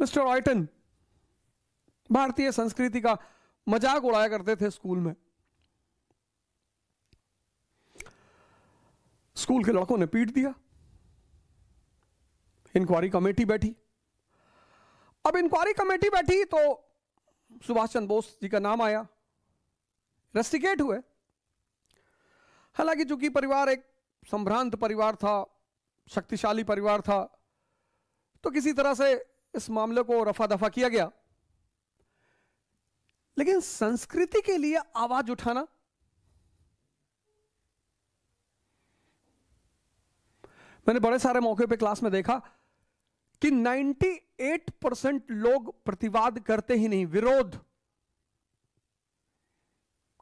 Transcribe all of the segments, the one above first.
mister ऑयटन भारतीय संस्कृति का मजाक उड़ाया करते थे स्कूल में स्कूल के लड़कों ने पीट दिया इंक्वायरी कमेटी बैठी अब इंक्वायरी कमेटी बैठी तो सुभाष चंद्र बोस जी का नाम आया रेस्टिकेट हुए हालांकि चूंकि परिवार एक संभ्रांत परिवार था शक्तिशाली परिवार था तो किसी तरह से इस मामले को रफा दफा किया गया लेकिन संस्कृति के लिए आवाज उठाना मैंने बड़े सारे मौके पे क्लास में देखा कि 98 परसेंट लोग प्रतिवाद करते ही नहीं विरोध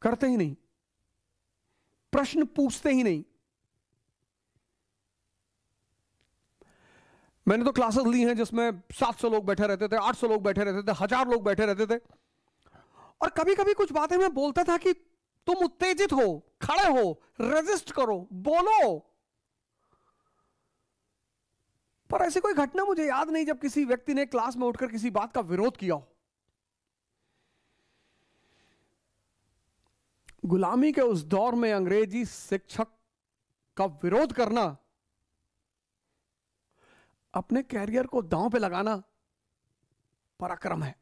करते ही नहीं प्रश्न पूछते ही नहीं मैंने तो क्लासेस ली हैं जिसमें 700 लोग बैठे रहते थे 800 लोग बैठे रहते थे हजार लोग बैठे रहते थे और कभी कभी कुछ बातें मैं बोलता था कि तुम उत्तेजित हो खड़े हो रेजिस्ट करो बोलो पर ऐसी कोई घटना मुझे याद नहीं जब किसी व्यक्ति ने क्लास में उठकर किसी बात का विरोध किया हो गुलामी के उस दौर में अंग्रेजी शिक्षक का विरोध करना अपने कैरियर को दांव पे लगाना पराक्रम है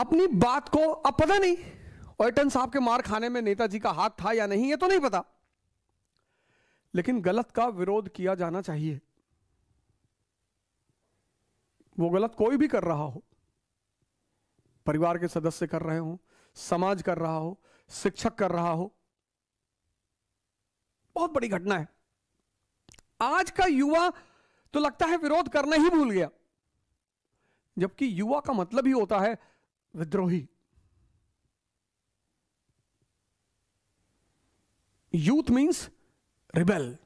अपनी बात को अब पता नहीं ओटन साहब के मार खाने में नेताजी का हाथ था या नहीं ये तो नहीं पता लेकिन गलत का विरोध किया जाना चाहिए वो गलत कोई भी कर रहा हो परिवार के सदस्य कर रहे हो समाज कर रहा हो शिक्षक कर रहा हो बहुत बड़ी घटना है आज का युवा तो लगता है विरोध करना ही भूल गया जबकि युवा का मतलब ही होता है विद्रोही यूथ मीन्स रिबेल